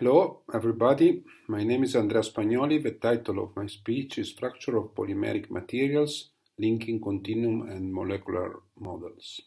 Hello, everybody. My name is Andrea Spagnoli. The title of my speech is Structure of Polymeric Materials, Linking Continuum and Molecular Models.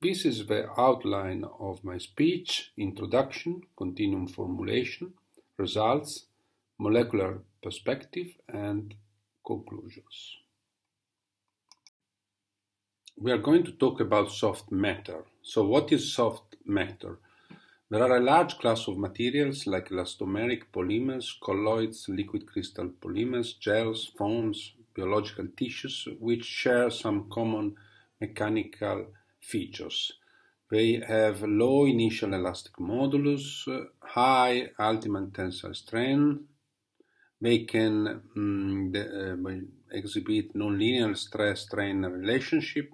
This is the outline of my speech, introduction, continuum formulation, results, molecular perspective, and conclusions. We are going to talk about soft matter. So what is soft matter? There are a large class of materials like elastomeric polymers, colloids, liquid crystal polymers, gels, foams, biological tissues, which share some common mechanical features. They have low initial elastic modulus, high ultimate tensile strain, They can mm, the, uh, exhibit nonlinear stress strain relationship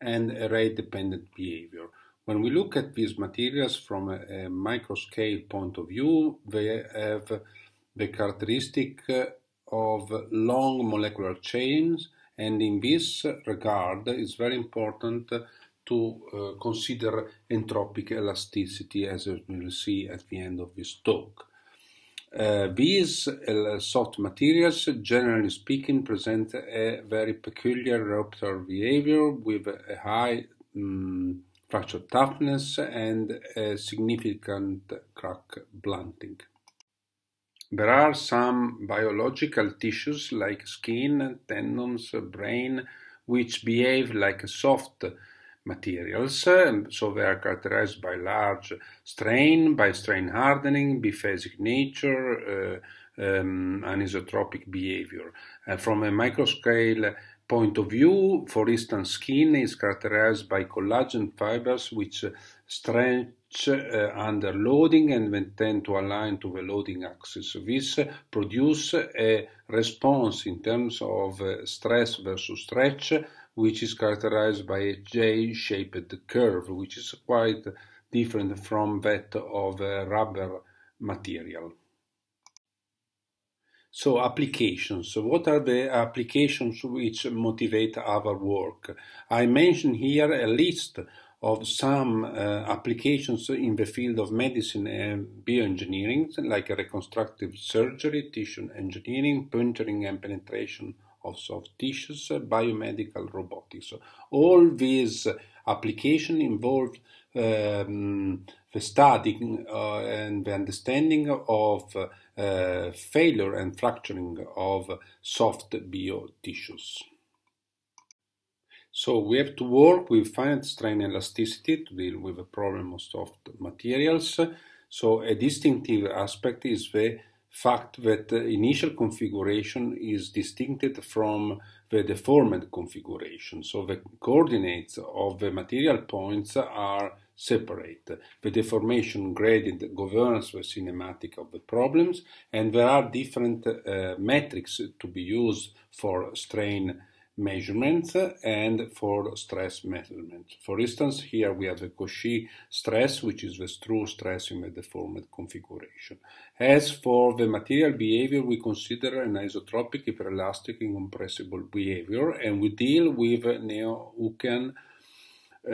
and rate dependent behavior. When we look at these materials from a, a microscale point of view, they have the characteristic uh, of long molecular chains and in this regard it's very important to uh, consider entropic elasticity as we will see at the end of this talk. Uh, these uh, soft materials, generally speaking, present a very peculiar rupture behavior with a high um, fracture toughness and a significant crack blunting. There are some biological tissues like skin, tendons, brain, which behave like soft materials, so they are characterized by large strain, by strain hardening, biphasic nature, uh, um, anisotropic behavior. Uh, from a microscale point of view, for instance, skin is characterized by collagen fibers which stretch uh, under loading and then tend to align to the loading axis. This produces a response in terms of uh, stress versus stretch, which is characterized by a J-shaped curve, which is quite different from that of uh, rubber material. So applications. So what are the applications which motivate our work? I mention here a list of some uh, applications in the field of medicine and bioengineering, like reconstructive surgery, tissue engineering, puncturing and penetration of soft tissues, uh, biomedical robotics. So all these applications involve um, the studying uh, and the understanding of uh, uh, failure and fracturing of soft bio tissues. So we have to work with finite strain elasticity to deal with the problem of soft materials. So a distinctive aspect is the fact that the initial configuration is distinct from the deformed configuration. So the coordinates of the material points are separate. The deformation gradient governs the cinematic of the problems, and there are different uh, metrics to be used for strain measurements and for stress measurement. For instance, here we have the Cauchy stress, which is the true stress in the deformed configuration. As for the material behavior, we consider an isotropic, hyperelastic, incompressible behavior, and we deal with Neo-Uckan uh,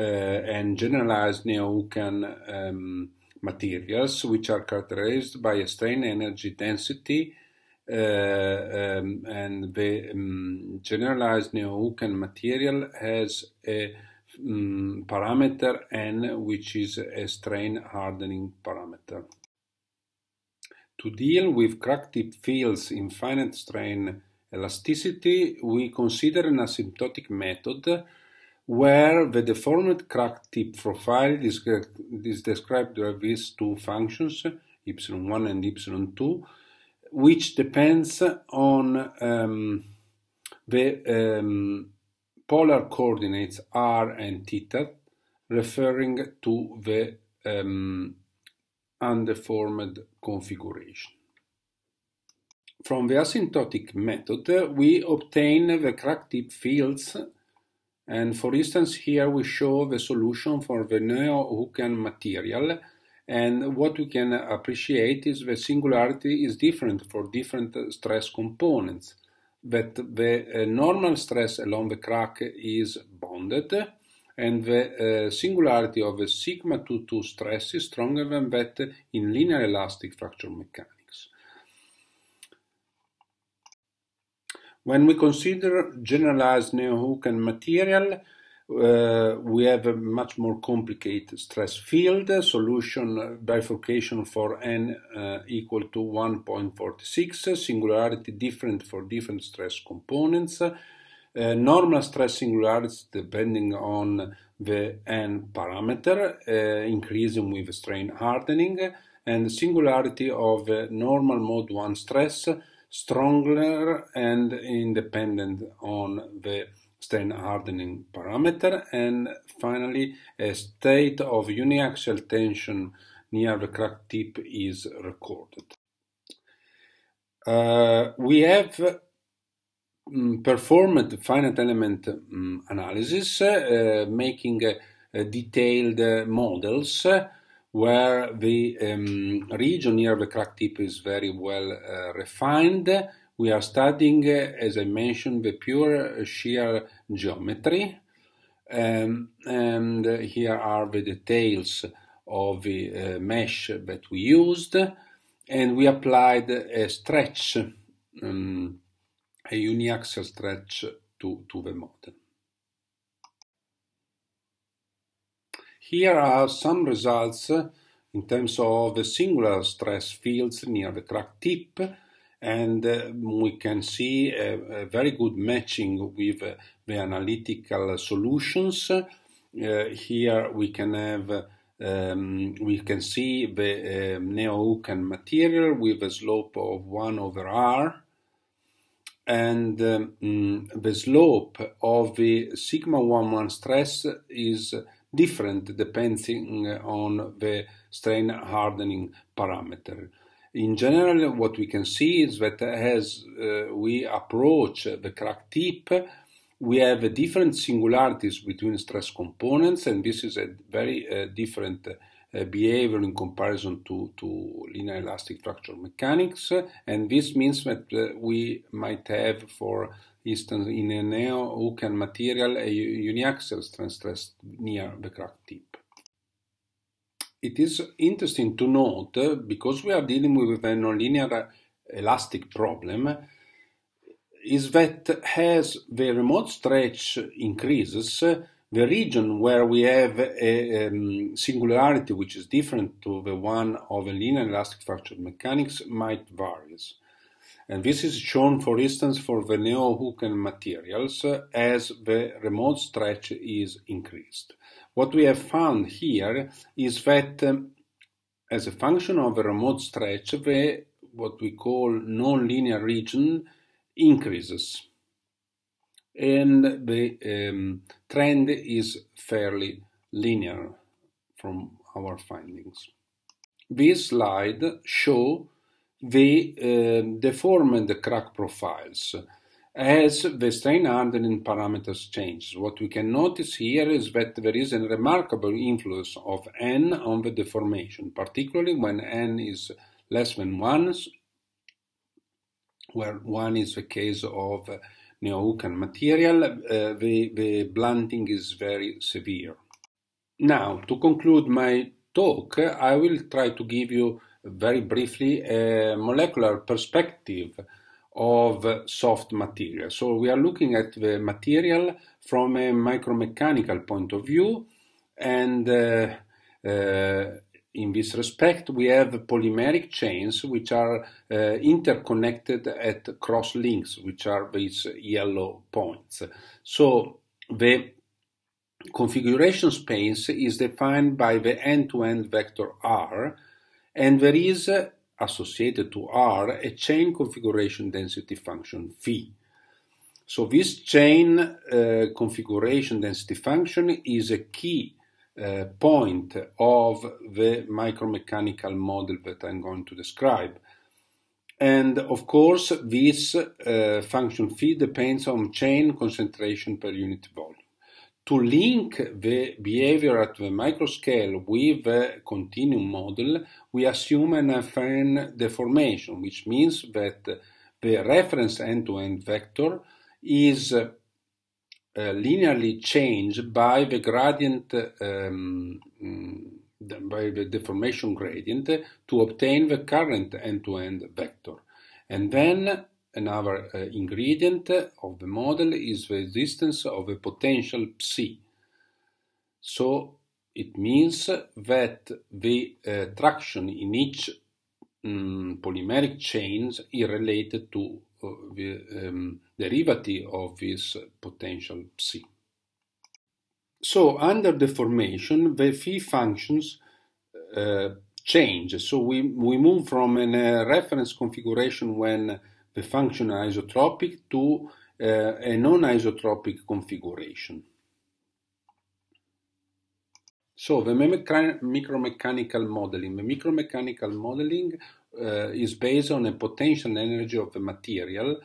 and generalized neohawkian um, materials, which are characterized by a strain energy density uh, um, and the um, generalized Neo-Hookean material has a um, parameter n which is a strain hardening parameter. To deal with crack tip fields in finite strain elasticity, we consider an asymptotic method where the deformed crack tip profile is, is described by these two functions, y1 and y2, which depends on um, the um, polar coordinates r and theta, referring to the um, undeformed configuration. From the asymptotic method, we obtain the crack tip fields and for instance, here we show the solution for the neo-Hookean material. And what we can appreciate is the singularity is different for different stress components. That the uh, normal stress along the crack is bounded, and the uh, singularity of the sigma two 2 stress is stronger than that in linear elastic fracture mechanics. When we consider generalized Neo-Hookean material, uh, we have a much more complicated stress field solution bifurcation for n uh, equal to 1.46 singularity different for different stress components uh, normal stress singularities depending on the n parameter uh, increasing with strain hardening and singularity of uh, normal mode 1 stress stronger and independent on the strain hardening parameter. And finally, a state of uniaxial tension near the crack tip is recorded. Uh, we have um, performed finite element um, analysis, uh, making uh, detailed uh, models where the um, region near the crack tip is very well uh, refined. We are studying, uh, as I mentioned, the pure shear geometry. Um, and here are the details of the uh, mesh that we used. And we applied a stretch, um, a uniaxial stretch to, to the model. Here are some results in terms of the singular stress fields near the crack tip and um, we can see a, a very good matching with the analytical solutions. Uh, here we can have um, we can see the um, neo-Hookan material with a slope of 1 over r and um, mm, the slope of the sigma one one stress is different depending on the strain hardening parameter. In general, what we can see is that as uh, we approach the crack tip, we have different singularities between stress components, and this is a very uh, different uh, behavior in comparison to, to linear elastic fracture mechanics. And this means that uh, we might have for instance in a neo-Oaken material, a uniaxial strand stress near the crack tip. It is interesting to note, because we are dealing with a nonlinear uh, elastic problem, is that as the remote stretch increases, uh, the region where we have a um, singularity which is different to the one of a linear elastic fracture mechanics might varies. And this is shown, for instance, for the neo-Hooken materials as the remote stretch is increased. What we have found here is that um, as a function of the remote stretch, the what we call non-linear region increases. And the um, trend is fairly linear from our findings. This slide show the uh, um, deform the crack profiles as the strain hardening parameters change. What we can notice here is that there is a remarkable influence of n on the deformation, particularly when n is less than 1, where 1 is the case of Neo-Hookan material, uh, the, the blunting is very severe. Now, to conclude my talk, I will try to give you very briefly a molecular perspective of soft material. So we are looking at the material from a micromechanical point of view and uh, uh, in this respect we have polymeric chains which are uh, interconnected at cross links which are these yellow points. So the configuration space is defined by the end-to-end -end vector R and there is uh, associated to R a chain configuration density function phi. So this chain uh, configuration density function is a key uh, point of the micromechanical model that I'm going to describe. And of course, this uh, function phi depends on chain concentration per unit volume. To link the behavior at the microscale with the continuum model, we assume an affine deformation, which means that the reference end-to-end -end vector is uh, linearly changed by the gradient, um, mm, by the deformation gradient to obtain the current end-to-end -end vector. And then another uh, ingredient of the model is the existence of a potential psi. So it means that the uh, traction in each um, polymeric chains is related to uh, the um, derivative of this potential psi. So under deformation, the phi functions uh, change. So we, we move from a uh, reference configuration when the function is isotropic to uh, a non-isotropic configuration. So the micromechanical modeling. The micromechanical modeling uh, is based on a potential energy of the material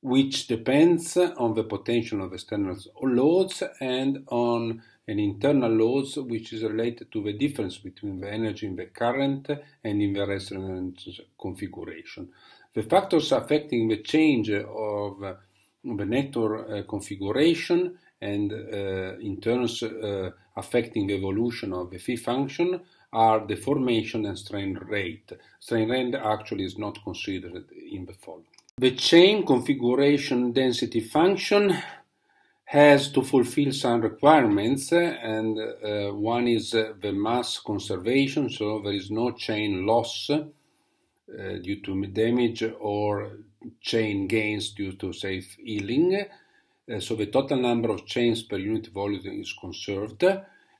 which depends on the potential of external loads and on an internal loads which is related to the difference between the energy in the current and in the resonance configuration. The factors affecting the change of the network uh, configuration and uh, in terms uh, affecting the evolution of the phi function are the formation and strain rate. Strain rate actually is not considered in the following. The chain configuration density function has to fulfill some requirements and uh, one is uh, the mass conservation so there is no chain loss uh, due to damage or chain gains due to safe healing so the total number of chains per unit volume is conserved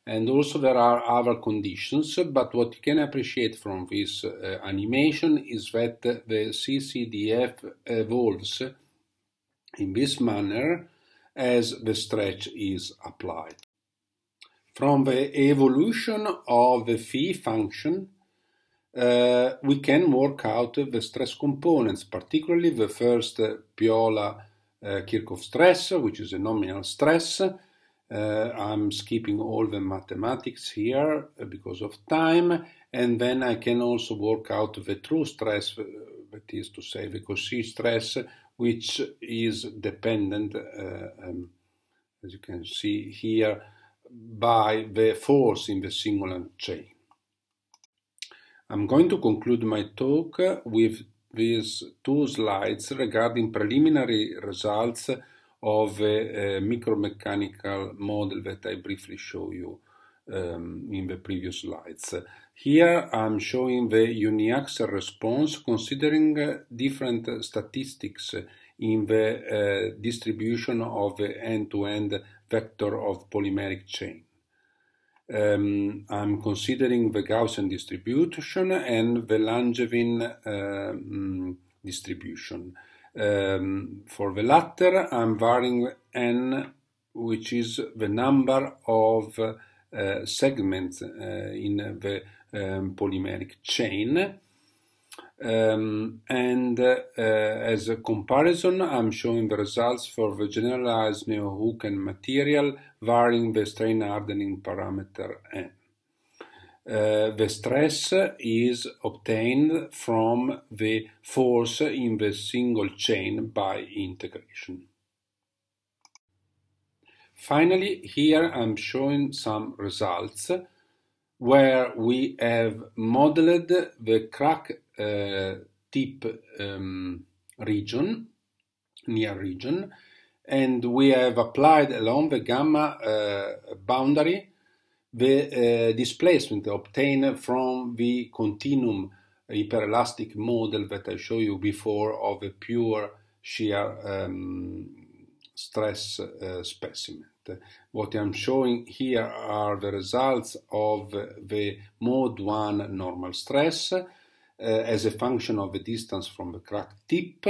and also there are other conditions but what you can appreciate from this uh, animation is that the CCDF evolves in this manner as the stretch is applied. From the evolution of the phi function uh, we can work out the stress components, particularly the first Piola uh, Kirchhoff stress, which is a nominal stress. Uh, I'm skipping all the mathematics here uh, because of time. And then I can also work out the true stress, that is to say, the Cauchy stress, which is dependent, um, as you can see here, by the force in the singular chain. I'm going to conclude my talk with these two slides regarding preliminary results of a, a micromechanical model that I briefly show you um, in the previous slides. Here I'm showing the uniaxial response considering uh, different uh, statistics in the uh, distribution of the end-to-end -end vector of polymeric chain. Um, I'm considering the Gaussian distribution and the Langevin uh, mm, distribution. Um, for the latter, I'm varying n, which is the number of uh, segments uh, in the um, polymeric chain. Um, and uh, uh, as a comparison, I'm showing the results for the generalized neo and material varying the strain hardening parameter N. Uh, the stress is obtained from the force in the single chain by integration. Finally, here I'm showing some results where we have modeled the crack deep uh, um, region, near region, and we have applied along the gamma uh, boundary the uh, displacement obtained from the continuum hyperelastic model that I showed you before of a pure shear um, stress uh, specimen. What I'm showing here are the results of the mode 1 normal stress uh, as a function of the distance from the crack tip.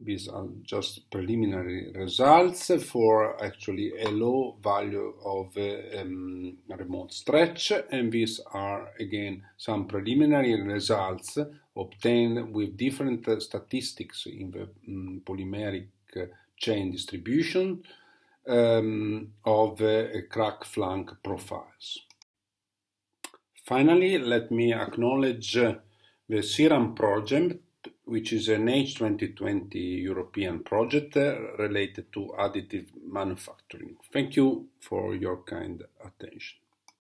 These are just preliminary results for actually a low value of uh, um, remote stretch and these are again some preliminary results obtained with different uh, statistics in the um, polymeric uh, chain distribution um, of uh, crack flank profiles. Finally, let me acknowledge the CERAM project, which is an H2020 European project uh, related to additive manufacturing. Thank you for your kind attention.